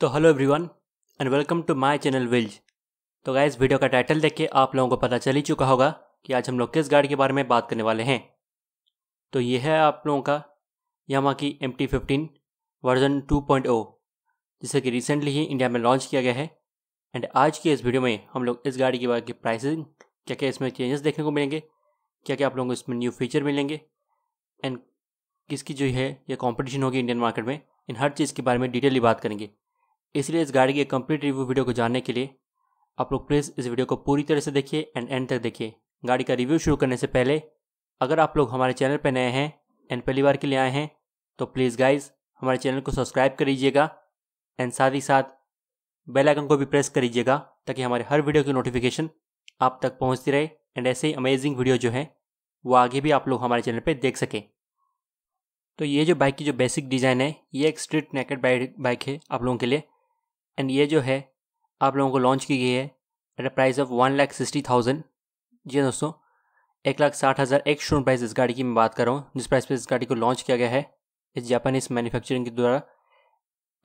तो hello everyone and welcome to my channel विल्ज तो गाइस वीडियो का टाइटल देख के आप लोगों को पता चल ही चुका होगा कि आज हम लोग किस गाड़ी के बारे में बात करने वाले हैं तो ये है आप लोगों का यामा की M T fifteen version two point O जिसे कि रिसेंटली ही इंडिया में लॉन्च किया गया है एंड आज की इस वीडियो में हम लोग इस गाड़ी के बारे की प्राइसिंग क्या क्या इसमें चेंजेस देखने को मिलेंगे क्या क्या आप लोगों को इसमें न्यू फीचर मिलेंगे एंड किसकी जो है यह कॉम्पिटिशन होगी इंडियन मार्केट में इन हर चीज़ के बारे में डिटेली बात करेंगे इसलिए इस गाड़ी के कंप्लीट रिव्यू वीडियो को जानने के लिए आप लोग प्लीज़ इस वीडियो को पूरी तरह से देखिए एंड एंड तक देखिए गाड़ी का रिव्यू शुरू करने से पहले अगर आप लोग हमारे चैनल पर नए हैं एंड पहली बार के लिए आए हैं तो प्लीज़ गाइज़ हमारे चैनल को सब्सक्राइब कर लीजिएगा एंड साथ ही साथ बेल आइकन को भी प्रेस कर लीजिएगा ताकि हमारे हर वीडियो की नोटिफिकेशन आप तक पहुंचती रहे एंड ऐसे ही अमेजिंग वीडियो जो है वो आगे भी आप लोग हमारे चैनल पे देख सकें तो ये जो बाइक की जो बेसिक डिज़ाइन है ये एक स्ट्रीट नेकेड बाइक है आप लोगों के लिए एंड ये जो है आप लोगों को लॉन्च की गई है at a price of one lakh sixty thousand जी हाँ दोस्तों एक लाख साठ हज़ार एक शून प्राइस इस गाड़ी की मैं बात कर रहा हूँ जिस प्राइस पर इस गाड़ी को लॉन्च किया गया है इस जापानीज मैन्युफैक्चरिंग के द्वारा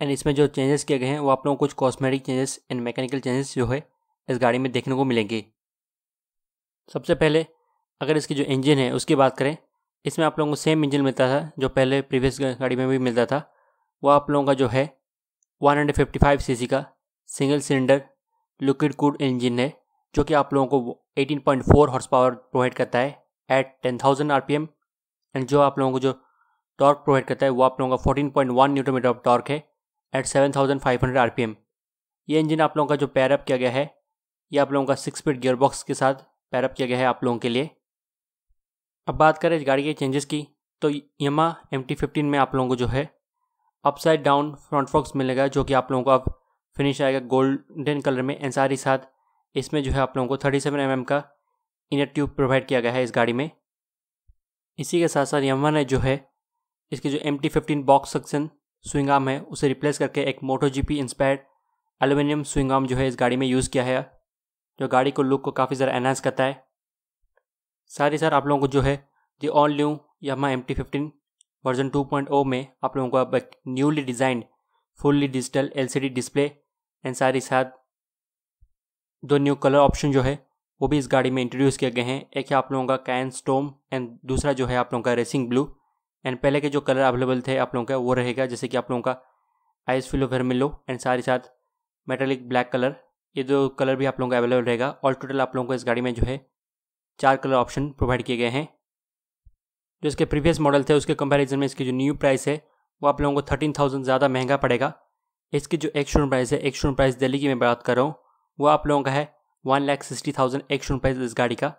एंड इसमें जो चेंजेस किए गए हैं वो आप लोगों को कुछ cosmetic changes and mechanical changes जो है इस गाड़ी में देखने को मिलेंगे सबसे पहले अगर इसकी जो इंजन है उसकी बात करें इसमें आप लोगों को सेम इंजन मिलता था जो पहले प्रीवियस गाड़ी में भी मिलता था वो आप लोगों का जो है 155 सीसी का single cylinder liquid cooled engine है जो कि आप लोगों को 18.4 हॉर्स पावर प्रोवाइड करता है एट 10,000 आरपीएम एंड जो आप लोगों को जो टॉर्क प्रोवाइड करता है वो आप लोगों का 14.1 न्यूटन मीटर ऑफ टॉर्क है एट 7,500 आरपीएम ये इंजन आप लोगों का जो पैरअप किया गया है ये आप लोगों का सिक्स स्पीड गियर बॉक्स के साथ पैरअप किया गया है आप लोगों के लिए अब बात करें इस गाड़ी के चेंजेस की तो यमा एम में आप लोगों को जो है अपसाइड डाउन फ्रंट फॉक्स मिलेगा जो कि आप लोगों को अब फिनिश आएगा गोल्डन कलर में एंड साथ ही साथ इसमें जो है आप लोगों को 37 सेवन mm का इनर ट्यूब प्रोवाइड किया गया है इस गाड़ी में इसी के साथ साथ यमन है जो है इसके जो M T fifteen box section swing arm है उसे रिप्लेस करके एक Moto G P inspired aluminium swing arm जो है इस गाड़ी में यूज़ किया है जो गाड़ी को लुक को काफ़ी ज़्यादा एनहांस करता है साथ ही साथ आप लोगों को जो है दी ऑन ल्यू यमा एम टी फिफ्टीन वर्जन 2.0 में आप लोगों को अब newly design fully digital LCD display and साथ ही साथ दो न्यू कलर ऑप्शन जो है वो भी इस गाड़ी में इंट्रोड्यूस किए गए हैं एक है आप लोगों का कैन स्टोम एंड दूसरा जो है आप लोगों का रेसिंग ब्लू एंड पहले के जो कलर अवेलेबल थे आप लोगों का वो रहेगा जैसे कि आप लोगों का आइस फिलो मिलो एंड साथ ही साथ मेटालिक ब्लैक कलर ये दो कलर भी आप लोगों का अवेलेबल रहेगा ऑल टोटल आप लोगों को इस गाड़ी में जो है चार कलर ऑप्शन प्रोवाइड किए गए हैं जो इसके प्रीवियस मॉडल थे उसके कंपैरिजन में इसकी जो न्यू प्राइस है वो आप लोगों को थर्टीन थाउजेंड ज़्यादा महंगा पड़ेगा इसकी जो शून प्राइस है शून प्राइस दिल्ली की मैं बात कर रहा हूँ वो आप लोगों का है वन लाख सिक्सटी थाउजेंड शून प्राइस इस गाड़ी का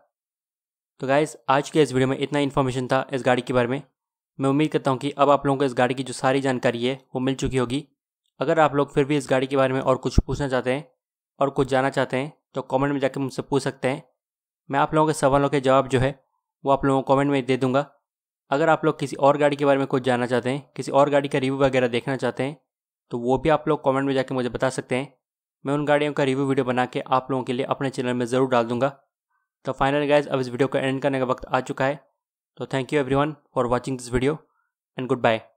तो गाइज आज के इस वीडियो में इतना इन्फॉर्मेशन था इस गाड़ी के बारे में मैं उम्मीद करता हूँ कि अब आप लोगों को इस गाड़ी की जो सारी जानकारी है वो मिल चुकी होगी अगर आप लोग फिर भी इस गाड़ी के बारे में और कुछ पूछना चाहते हैं और कुछ जानना चाहते हैं तो कॉमेंट में जाकर मुझसे पूछ सकते हैं मैं आप लोगों के सवालों के जवाब जो है वो आप लोगों को कॉमेंट में दे दूँगा अगर आप लोग किसी और गाड़ी के बारे में कुछ जानना चाहते हैं किसी और गाड़ी का रिव्यू वगैरह देखना चाहते हैं तो वो भी आप लोग कमेंट में जाके मुझे बता सकते हैं मैं उन गाड़ियों का रिव्यू वीडियो बना के आप लोगों के लिए अपने चैनल में ज़रूर डाल दूंगा तो फाइनल गाइज अब इस वीडियो का एंड करने का वक्त आ चुका है तो thank you every for watching this video and good bye